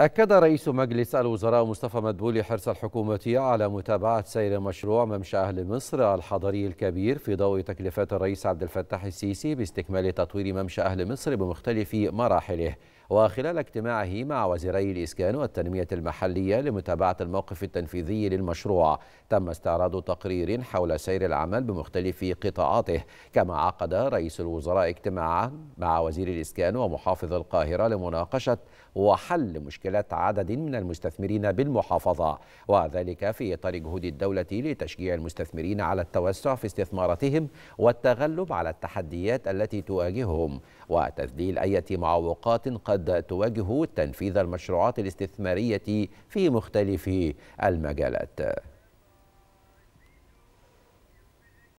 أكد رئيس مجلس الوزراء مصطفى مدبولي حرص الحكومة على متابعة سير مشروع ممشى أهل مصر الحضري الكبير في ضوء تكلفات الرئيس عبد الفتاح السيسي باستكمال تطوير ممشى أهل مصر بمختلف مراحله وخلال اجتماعه مع وزيري الإسكان والتنمية المحلية لمتابعة الموقف التنفيذي للمشروع تم استعراض تقرير حول سير العمل بمختلف قطاعاته كما عقد رئيس الوزراء اجتماعا مع وزير الإسكان ومحافظ القاهرة لمناقشة وحل مشكلات عدد من المستثمرين بالمحافظة وذلك في إطار جهود الدولة لتشجيع المستثمرين على التوسع في استثماراتهم والتغلب على التحديات التي تواجههم وتذليل أي معوقات قد قد تواجه تنفيذ المشروعات الاستثمارية في مختلف المجالات